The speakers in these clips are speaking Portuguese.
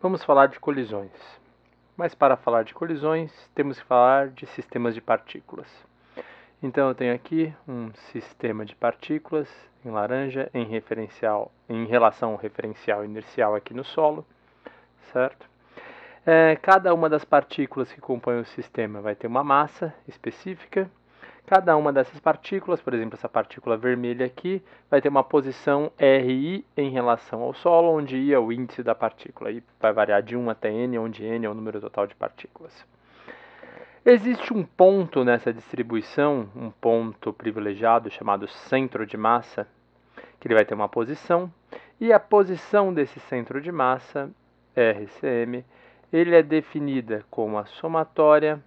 vamos falar de colisões. Mas para falar de colisões, temos que falar de sistemas de partículas. Então eu tenho aqui um sistema de partículas em laranja em referencial, em relação ao referencial inercial aqui no solo, certo? É, cada uma das partículas que compõem o sistema vai ter uma massa específica Cada uma dessas partículas, por exemplo, essa partícula vermelha aqui, vai ter uma posição RI em relação ao solo, onde I é o índice da partícula. E vai variar de 1 até N, onde N é o número total de partículas. Existe um ponto nessa distribuição, um ponto privilegiado chamado centro de massa, que ele vai ter uma posição, e a posição desse centro de massa, RCM, ele é definida como a somatória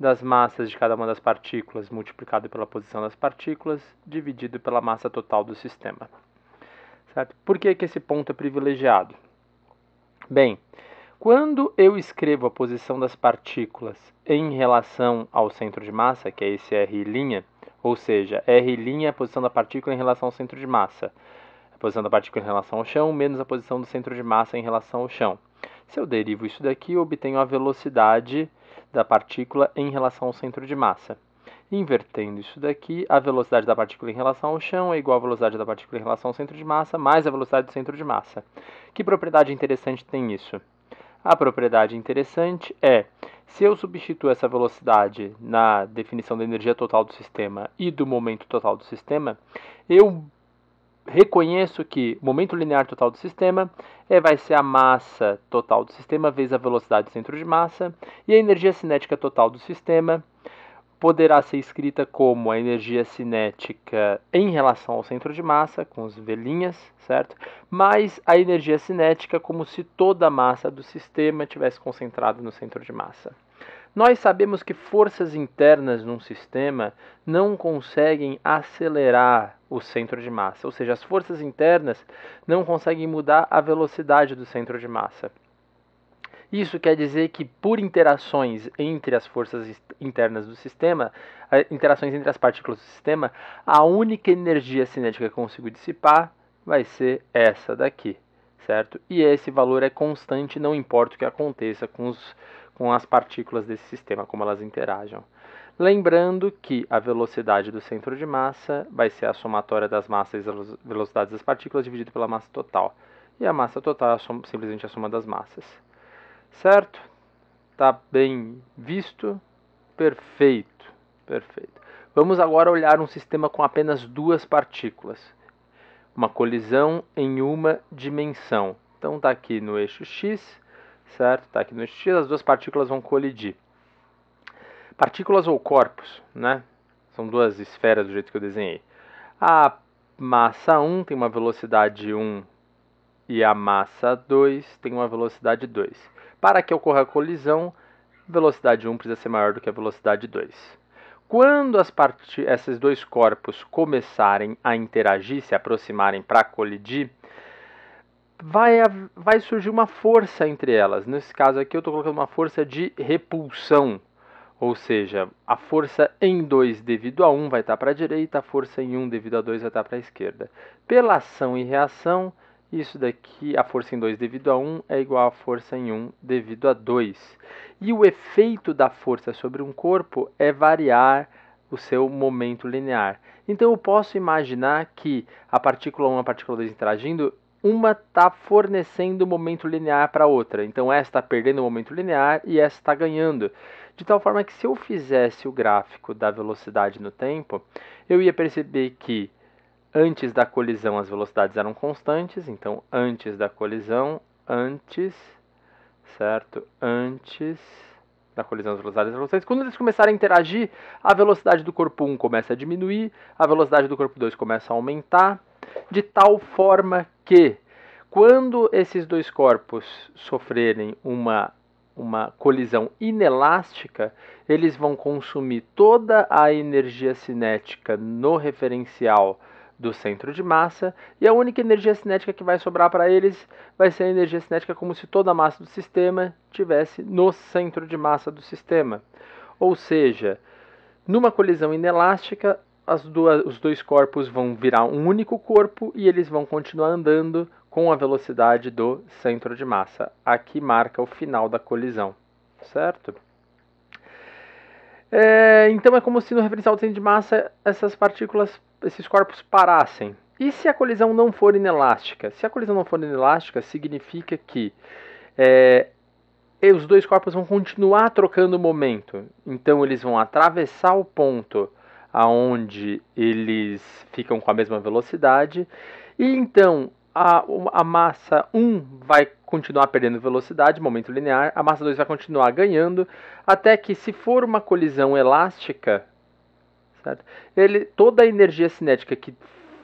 das massas de cada uma das partículas multiplicado pela posição das partículas dividido pela massa total do sistema. Certo? Por que, que esse ponto é privilegiado? Bem, quando eu escrevo a posição das partículas em relação ao centro de massa, que é esse R', ou seja, R' é a posição da partícula em relação ao centro de massa, a posição da partícula em relação ao chão, menos a posição do centro de massa em relação ao chão. Se eu derivo isso daqui, eu obtenho a velocidade da partícula em relação ao centro de massa. Invertendo isso daqui, a velocidade da partícula em relação ao chão é igual à velocidade da partícula em relação ao centro de massa, mais a velocidade do centro de massa. Que propriedade interessante tem isso? A propriedade interessante é, se eu substituo essa velocidade na definição da energia total do sistema e do momento total do sistema, eu reconheço que o momento linear total do sistema é, vai ser a massa total do sistema vezes a velocidade do centro de massa, e a energia cinética total do sistema poderá ser escrita como a energia cinética em relação ao centro de massa, com os velinhas, certo? Mais a energia cinética como se toda a massa do sistema tivesse concentrada no centro de massa. Nós sabemos que forças internas num sistema não conseguem acelerar o centro de massa, ou seja, as forças internas não conseguem mudar a velocidade do centro de massa. Isso quer dizer que, por interações entre as forças internas do sistema, interações entre as partículas do sistema, a única energia cinética que eu consigo dissipar vai ser essa daqui, certo? E esse valor é constante, não importa o que aconteça com os com as partículas desse sistema, como elas interagem. Lembrando que a velocidade do centro de massa vai ser a somatória das massas e velocidades das partículas dividido pela massa total. E a massa total é simplesmente a soma das massas. Certo? Tá bem visto? Perfeito. Perfeito. Vamos agora olhar um sistema com apenas duas partículas. Uma colisão em uma dimensão. Então está aqui no eixo x certo? Está aqui no X, as duas partículas vão colidir. Partículas ou corpos, né? São duas esferas do jeito que eu desenhei. A massa 1 tem uma velocidade 1 e a massa 2 tem uma velocidade 2. Para que ocorra a colisão, velocidade 1 precisa ser maior do que a velocidade 2. Quando as esses dois corpos começarem a interagir, se aproximarem para colidir, vai, vai surgir uma força entre elas. Nesse caso aqui, eu estou colocando uma força de repulsão. Ou seja, a força em 2 devido a 1 um vai estar tá para a direita, a força em 1 um devido a 2 vai estar tá para a esquerda. Pela ação e reação, isso daqui, a força em 2 devido a 1 um, é igual à força em 1 um devido a 2. E o efeito da força sobre um corpo é variar o seu momento linear. Então eu posso imaginar que a partícula 1 e a partícula 2 interagindo, uma está fornecendo momento linear para a outra. Então, essa está perdendo momento linear e essa está ganhando. De tal forma que, se eu fizesse o gráfico da velocidade no tempo, eu ia perceber que antes da colisão as velocidades eram constantes. Então, antes da colisão, antes, certo? Antes da colisão das velocidades eram constantes. Quando eles começarem a interagir, a velocidade do corpo 1 começa a diminuir, a velocidade do corpo 2 começa a aumentar de tal forma que, quando esses dois corpos sofrerem uma, uma colisão inelástica, eles vão consumir toda a energia cinética no referencial do centro de massa, e a única energia cinética que vai sobrar para eles vai ser a energia cinética como se toda a massa do sistema tivesse no centro de massa do sistema. Ou seja, numa colisão inelástica, duas, os dois corpos vão virar um único corpo e eles vão continuar andando com a velocidade do centro de massa. Aqui marca o final da colisão, certo? É, então é como se no referencial do centro de massa essas partículas, esses corpos parassem. E se a colisão não for inelástica? Se a colisão não for inelástica, significa que é, os dois corpos vão continuar trocando momento. Então eles vão atravessar o ponto aonde eles ficam com a mesma velocidade. E então a, a massa 1 vai continuar perdendo velocidade, momento linear, a massa 2 vai continuar ganhando, até que se for uma colisão elástica, certo? Ele, toda a energia cinética que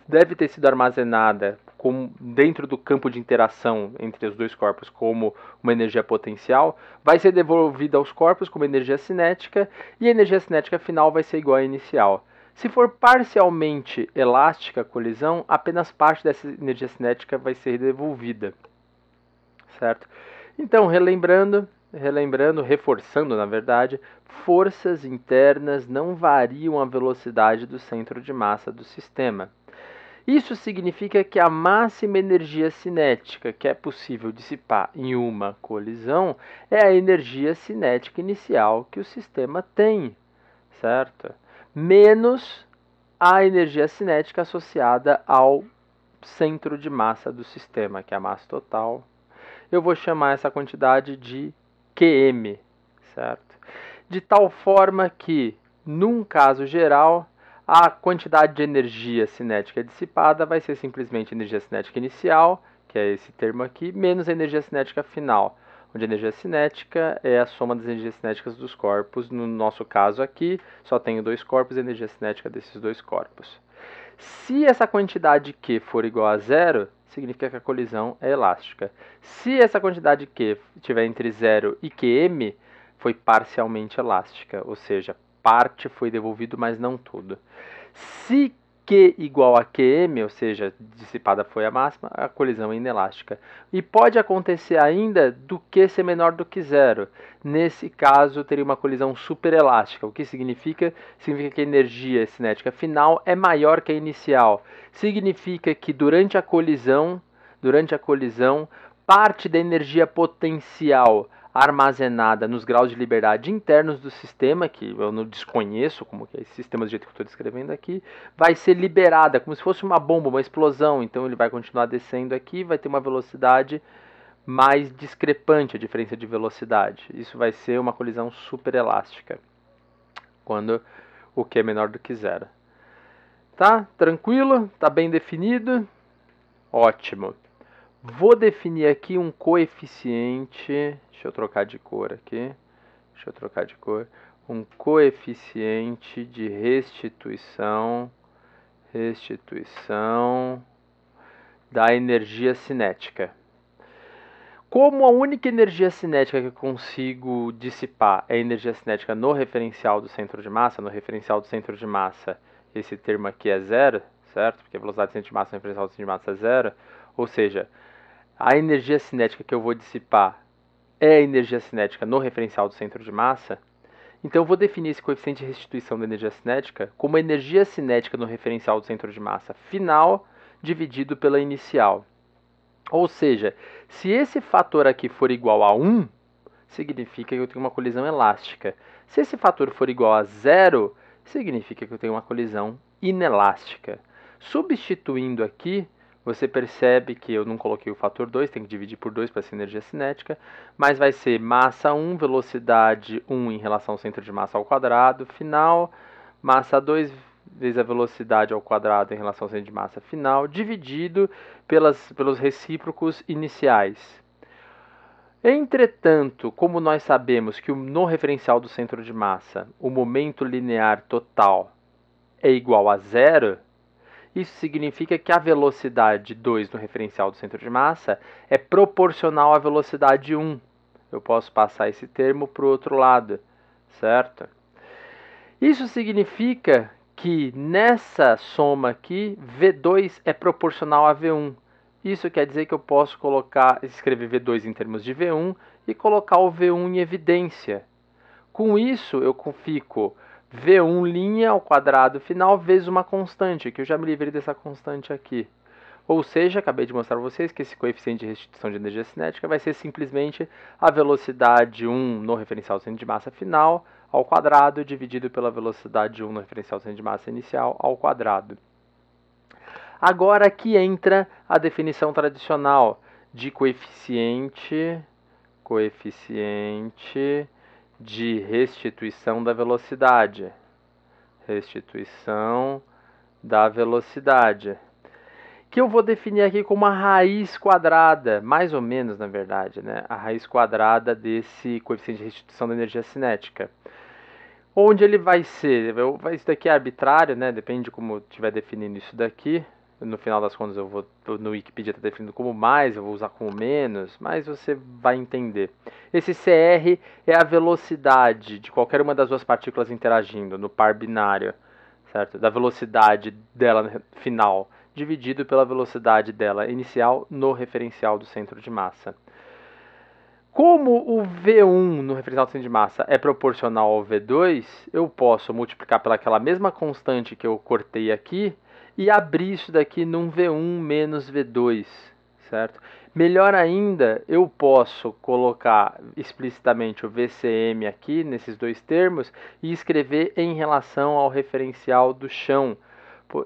deve ter sido armazenada como dentro do campo de interação entre os dois corpos como uma energia potencial, vai ser devolvida aos corpos como energia cinética e a energia cinética final vai ser igual à inicial. Se for parcialmente elástica a colisão, apenas parte dessa energia cinética vai ser devolvida. Certo? Então, relembrando, relembrando, reforçando, na verdade, forças internas não variam a velocidade do centro de massa do sistema. Isso significa que a máxima energia cinética que é possível dissipar em uma colisão é a energia cinética inicial que o sistema tem, certo? Menos a energia cinética associada ao centro de massa do sistema, que é a massa total. Eu vou chamar essa quantidade de QM, certo? De tal forma que, num caso geral, a quantidade de energia cinética dissipada vai ser simplesmente energia cinética inicial, que é esse termo aqui, menos a energia cinética final, onde a energia cinética é a soma das energias cinéticas dos corpos. No nosso caso aqui, só tenho dois corpos, a energia cinética desses dois corpos. Se essa quantidade Q for igual a zero, significa que a colisão é elástica. Se essa quantidade Q estiver entre zero e QM, foi parcialmente elástica, ou seja, parte foi devolvido, mas não tudo. Se Q igual a QM, ou seja, dissipada foi a máxima, a colisão é inelástica. E pode acontecer ainda do Q ser menor do que zero. Nesse caso, teria uma colisão superelástica. O que significa? Significa que a energia cinética final é maior que a inicial. Significa que durante a colisão, durante a colisão, parte da energia potencial armazenada nos graus de liberdade internos do sistema, que eu não desconheço como que é esse sistema do jeito que eu estou descrevendo aqui, vai ser liberada, como se fosse uma bomba, uma explosão. Então ele vai continuar descendo aqui, vai ter uma velocidade mais discrepante, a diferença de velocidade. Isso vai ser uma colisão super elástica quando o que é menor do que zero. Tá? Tranquilo? Tá bem definido? Ótimo. Vou definir aqui um coeficiente, deixa eu trocar de cor aqui, deixa eu trocar de cor, um coeficiente de restituição, restituição da energia cinética. Como a única energia cinética que eu consigo dissipar é a energia cinética no referencial do centro de massa, no referencial do centro de massa, esse termo aqui é zero, certo? Porque a velocidade do centro de massa no referencial do centro de massa é zero, ou seja, a energia cinética que eu vou dissipar é a energia cinética no referencial do centro de massa, então eu vou definir esse coeficiente de restituição da energia cinética como a energia cinética no referencial do centro de massa final dividido pela inicial. Ou seja, se esse fator aqui for igual a 1, significa que eu tenho uma colisão elástica. Se esse fator for igual a zero, significa que eu tenho uma colisão inelástica. Substituindo aqui, você percebe que eu não coloquei o fator 2, tem que dividir por 2 para essa energia cinética, mas vai ser massa 1, velocidade 1 em relação ao centro de massa ao quadrado, final, massa 2 vezes a velocidade ao quadrado em relação ao centro de massa final, dividido pelas, pelos recíprocos iniciais. Entretanto, como nós sabemos que no referencial do centro de massa o momento linear total é igual a zero, isso significa que a velocidade 2 no referencial do centro de massa é proporcional à velocidade 1. Eu posso passar esse termo para o outro lado, certo? Isso significa que nessa soma aqui, V2 é proporcional a V1. Isso quer dizer que eu posso colocar, escrever V2 em termos de V1 e colocar o V1 em evidência. Com isso, eu fico V1 linha ao quadrado final vezes uma constante, que eu já me livrei dessa constante aqui. Ou seja, acabei de mostrar a vocês que esse coeficiente de restituição de energia cinética vai ser simplesmente a velocidade 1 no referencial centro de massa final ao quadrado dividido pela velocidade 1 no referencial centro de massa inicial ao quadrado. Agora aqui entra a definição tradicional de coeficiente coeficiente de restituição da velocidade. Restituição da velocidade. Que eu vou definir aqui como a raiz quadrada, mais ou menos na verdade, né? A raiz quadrada desse coeficiente de restituição da energia cinética. Onde ele vai ser? Isso daqui é arbitrário, né? Depende de como estiver definindo isso daqui no final das contas eu vou no Wikipedia está definido como mais, eu vou usar como menos, mas você vai entender. Esse CR é a velocidade de qualquer uma das duas partículas interagindo no par binário, certo? Da velocidade dela final dividido pela velocidade dela inicial no referencial do centro de massa. Como o V1 no referencial do centro de massa é proporcional ao V2, eu posso multiplicar pelaquela mesma constante que eu cortei aqui, e abrir isso daqui num V1 menos V2, certo? Melhor ainda, eu posso colocar explicitamente o VCM aqui nesses dois termos e escrever em relação ao referencial do chão.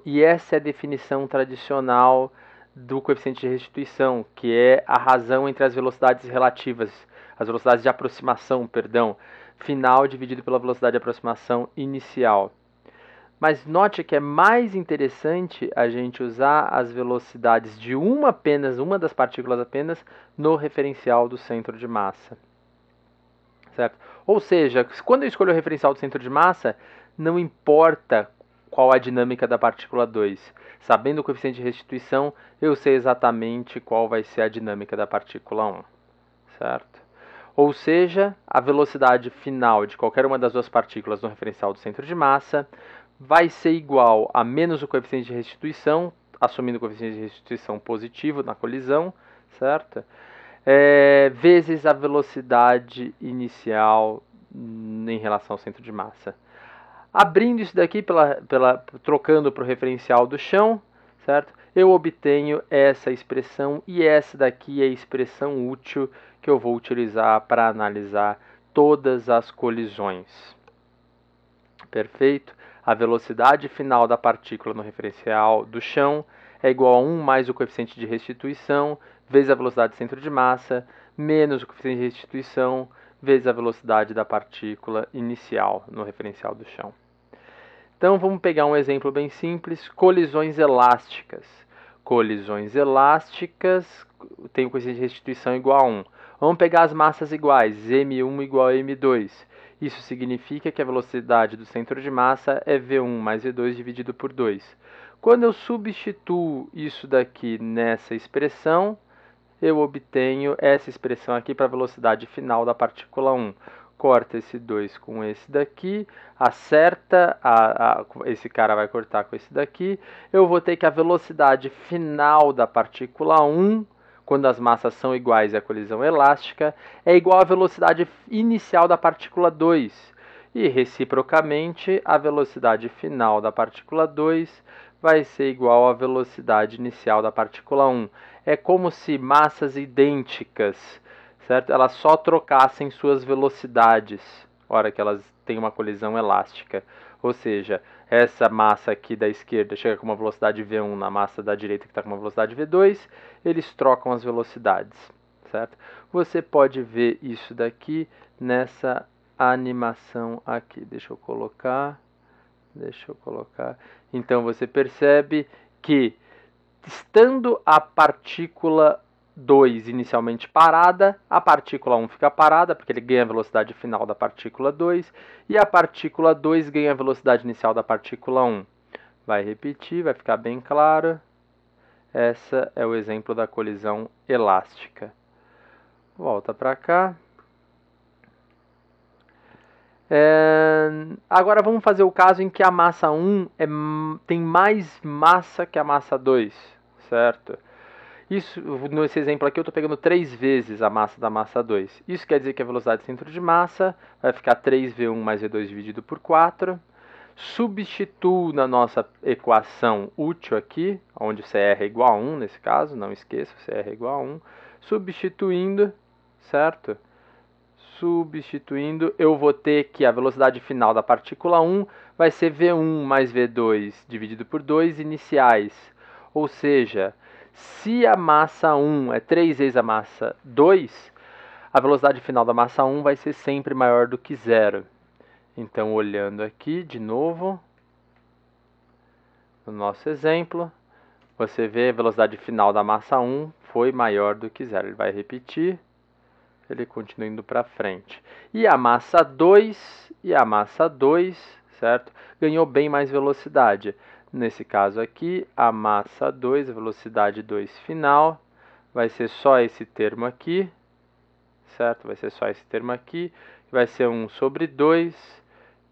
E essa é a definição tradicional do coeficiente de restituição, que é a razão entre as velocidades relativas, as velocidades de aproximação, perdão, final dividido pela velocidade de aproximação inicial. Mas note que é mais interessante a gente usar as velocidades de uma apenas, uma das partículas apenas, no referencial do centro de massa. Certo? Ou seja, quando eu escolho o referencial do centro de massa, não importa qual a dinâmica da partícula 2. Sabendo o coeficiente de restituição, eu sei exatamente qual vai ser a dinâmica da partícula 1. Certo? Ou seja, a velocidade final de qualquer uma das duas partículas no referencial do centro de massa vai ser igual a menos o coeficiente de restituição, assumindo o coeficiente de restituição positivo na colisão, certo? É, vezes a velocidade inicial em relação ao centro de massa. Abrindo isso daqui, pela, pela, trocando para o referencial do chão, certo? Eu obtenho essa expressão e essa daqui é a expressão útil que eu vou utilizar para analisar todas as colisões. Perfeito? a velocidade final da partícula no referencial do chão é igual a 1 mais o coeficiente de restituição vezes a velocidade centro de massa menos o coeficiente de restituição vezes a velocidade da partícula inicial no referencial do chão. Então vamos pegar um exemplo bem simples, colisões elásticas. Colisões elásticas tem o coeficiente de restituição igual a 1. Vamos pegar as massas iguais, m1 igual a m2. Isso significa que a velocidade do centro de massa é V1 mais V2 dividido por 2. Quando eu substituo isso daqui nessa expressão, eu obtenho essa expressão aqui para a velocidade final da partícula 1. Corta esse 2 com esse daqui, acerta, a, a, esse cara vai cortar com esse daqui, eu vou ter que a velocidade final da partícula 1 quando as massas são iguais e a colisão elástica, é igual à velocidade inicial da partícula 2. E, reciprocamente, a velocidade final da partícula 2 vai ser igual à velocidade inicial da partícula 1. É como se massas idênticas, certo? Elas só trocassem suas velocidades hora que elas têm uma colisão elástica. Ou seja, essa massa aqui da esquerda chega com uma velocidade v1 na massa da direita que está com uma velocidade v2, eles trocam as velocidades, certo? Você pode ver isso daqui nessa animação aqui. Deixa eu colocar, deixa eu colocar. Então você percebe que estando a partícula 2 inicialmente parada, a partícula 1 fica parada, porque ele ganha a velocidade final da partícula 2, e a partícula 2 ganha a velocidade inicial da partícula 1. Vai repetir, vai ficar bem claro. Essa é o exemplo da colisão elástica. Volta para cá. É... Agora vamos fazer o caso em que a massa 1 é... tem mais massa que a massa 2, certo? Isso, nesse exemplo aqui, eu estou pegando 3 vezes a massa da massa 2. Isso quer dizer que a velocidade de centro de massa vai ficar 3v1 mais v2 dividido por 4. Substituo na nossa equação útil aqui, onde CR é igual a 1 nesse caso, não esqueça, CR é igual a 1. Substituindo, certo? Substituindo, eu vou ter que a velocidade final da partícula 1 vai ser v1 mais v2 dividido por 2 iniciais. Ou seja, se a massa 1 é 3 vezes a massa 2, a velocidade final da massa 1 vai ser sempre maior do que zero. Então, olhando aqui de novo, no nosso exemplo, você vê a velocidade final da massa 1 foi maior do que zero. Ele vai repetir, ele continua indo para frente. E a massa 2, e a massa 2, certo? Ganhou bem mais velocidade. Nesse caso aqui, a massa 2, a velocidade 2 final, vai ser só esse termo aqui, certo? Vai ser só esse termo aqui, vai ser 1 sobre 2,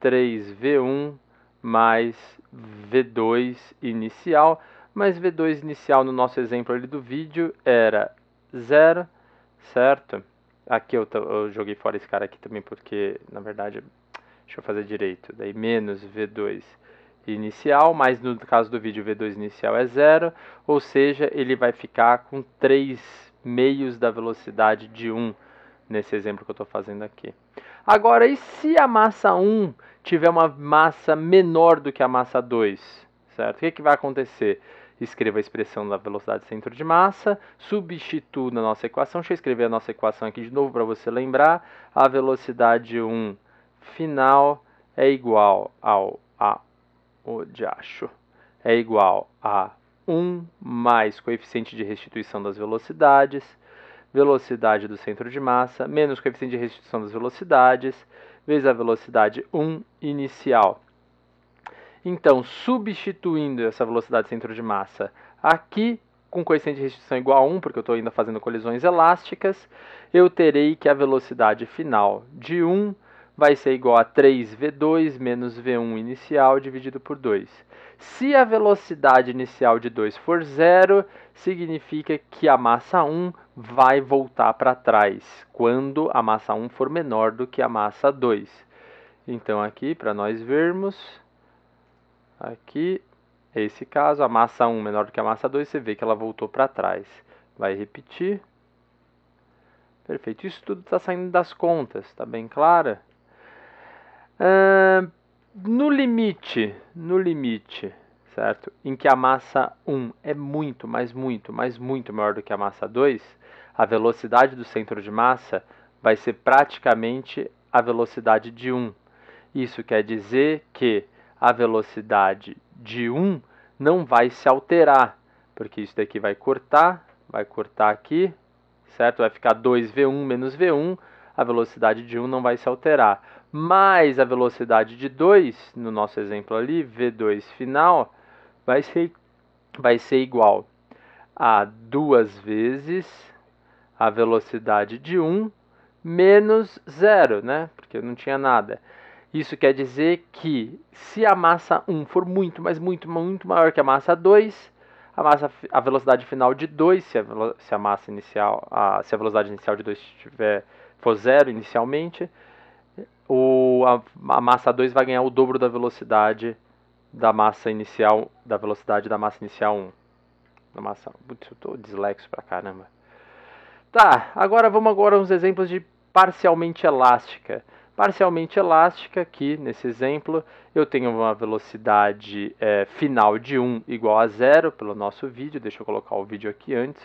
3v1 mais v2 inicial, mas v2 inicial no nosso exemplo ali do vídeo era 0, certo? Aqui eu, eu joguei fora esse cara aqui também porque, na verdade, deixa eu fazer direito, daí menos v2 inicial, mas no caso do vídeo V2 inicial é zero, ou seja, ele vai ficar com 3 meios da velocidade de 1, nesse exemplo que eu estou fazendo aqui. Agora, e se a massa 1 tiver uma massa menor do que a massa 2, certo? O que, que vai acontecer? Escreva a expressão da velocidade centro de massa, substitua na nossa equação, deixa eu escrever a nossa equação aqui de novo para você lembrar, a velocidade 1 final é igual ao a o diacho, é igual a 1 mais coeficiente de restituição das velocidades, velocidade do centro de massa, menos coeficiente de restituição das velocidades, vezes a velocidade 1 inicial. Então, substituindo essa velocidade centro de massa aqui com coeficiente de restituição igual a 1, porque eu estou ainda fazendo colisões elásticas, eu terei que a velocidade final de 1 vai ser igual a 3v2 menos v1 inicial dividido por 2. Se a velocidade inicial de 2 for zero, significa que a massa 1 vai voltar para trás quando a massa 1 for menor do que a massa 2. Então aqui, para nós vermos, aqui, esse caso, a massa 1 menor do que a massa 2, você vê que ela voltou para trás. Vai repetir. Perfeito. Isso tudo está saindo das contas, está bem claro? Ah, no limite, no limite, certo? Em que a massa 1 é muito, mas muito, mas muito maior do que a massa 2, a velocidade do centro de massa vai ser praticamente a velocidade de 1. Isso quer dizer que a velocidade de 1 não vai se alterar, porque isso daqui vai cortar, vai cortar aqui, certo? Vai ficar 2v1 menos v1, a velocidade de 1 não vai se alterar mais a velocidade de 2, no nosso exemplo ali, V2 final, vai ser, vai ser igual a duas vezes a velocidade de 1 um, menos zero, né? Porque não tinha nada. Isso quer dizer que se a massa 1 for muito, mas muito, muito maior que a massa 2, a, massa, a velocidade final de 2, se a, se a massa inicial, a, se a velocidade inicial de 2 for zero inicialmente, o, a, a massa 2 vai ganhar o dobro da velocidade da massa inicial, da velocidade da massa inicial 1. Da massa, putz, eu tô dislexo pra caramba. Tá, agora vamos agora uns exemplos de parcialmente elástica. Parcialmente elástica, aqui nesse exemplo, eu tenho uma velocidade é, final de 1 igual a zero pelo nosso vídeo. Deixa eu colocar o vídeo aqui antes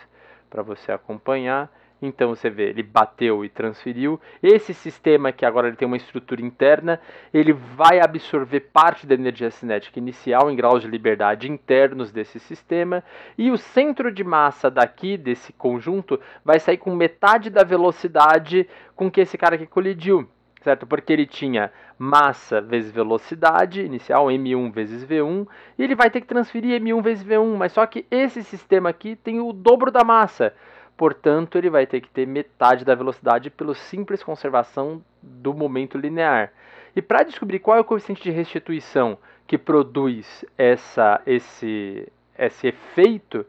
para você acompanhar. Então você vê, ele bateu e transferiu. Esse sistema que agora ele tem uma estrutura interna, ele vai absorver parte da energia cinética inicial em graus de liberdade internos desse sistema, e o centro de massa daqui desse conjunto vai sair com metade da velocidade com que esse cara que colidiu, certo? Porque ele tinha massa vezes velocidade inicial, m1 vezes v1, e ele vai ter que transferir m1 vezes v1, mas só que esse sistema aqui tem o dobro da massa. Portanto, ele vai ter que ter metade da velocidade pela simples conservação do momento linear. E para descobrir qual é o coeficiente de restituição que produz essa, esse, esse efeito,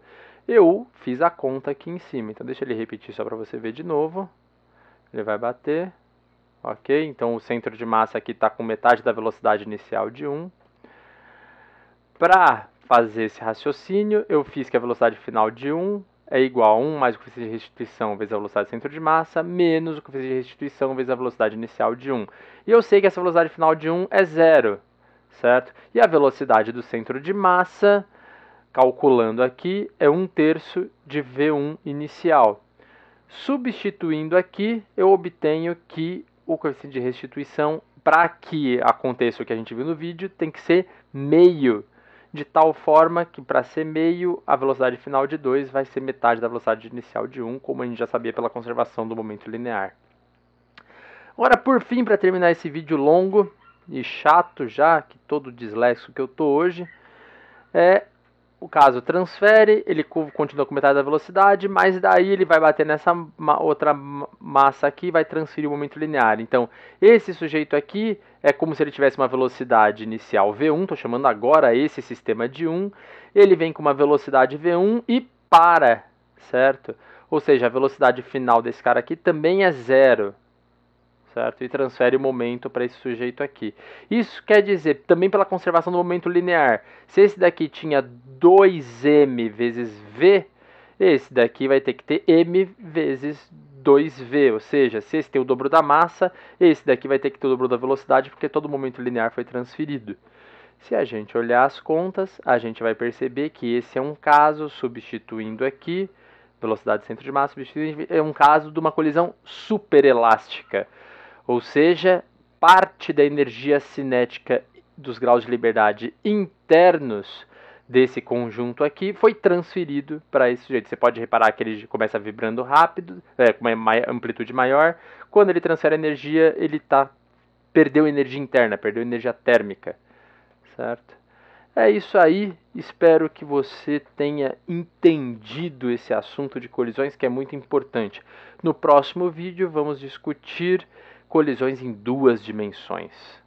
eu fiz a conta aqui em cima. Então, deixa ele repetir só para você ver de novo. Ele vai bater. Ok? Então, o centro de massa aqui está com metade da velocidade inicial de 1. Para fazer esse raciocínio, eu fiz que a velocidade final de 1 é igual a 1 mais o coeficiente de restituição vezes a velocidade do centro de massa, menos o coeficiente de restituição vezes a velocidade inicial de 1. E eu sei que essa velocidade final de 1 é zero, certo? E a velocidade do centro de massa, calculando aqui, é 1 terço de V1 inicial. Substituindo aqui, eu obtenho que o coeficiente de restituição, para que aconteça o que a gente viu no vídeo, tem que ser meio de tal forma que para ser meio, a velocidade final de 2 vai ser metade da velocidade inicial de 1, um, como a gente já sabia pela conservação do momento linear. Agora, por fim, para terminar esse vídeo longo e chato já, que todo disléxico que eu tô hoje, é o caso transfere, ele continua com metade da velocidade, mas daí ele vai bater nessa ma outra massa aqui e vai transferir o momento linear. Então, esse sujeito aqui é como se ele tivesse uma velocidade inicial v1, estou chamando agora esse sistema de 1, ele vem com uma velocidade v1 e para, certo? Ou seja, a velocidade final desse cara aqui também é zero certo? E transfere o momento para esse sujeito aqui. Isso quer dizer, também pela conservação do momento linear, se esse daqui tinha 2m vezes v, esse daqui vai ter que ter m vezes 2v, ou seja, se esse tem o dobro da massa, esse daqui vai ter que ter o dobro da velocidade, porque todo momento linear foi transferido. Se a gente olhar as contas, a gente vai perceber que esse é um caso, substituindo aqui, velocidade centro de massa, substituindo, é um caso de uma colisão superelástica. Ou seja, parte da energia cinética dos graus de liberdade internos desse conjunto aqui foi transferido para esse sujeito. Você pode reparar que ele começa vibrando rápido, é, com uma amplitude maior. Quando ele transfere energia, ele tá perdeu energia interna, perdeu energia térmica, certo? É isso aí. Espero que você tenha entendido esse assunto de colisões que é muito importante. No próximo vídeo vamos discutir colisões em duas dimensões.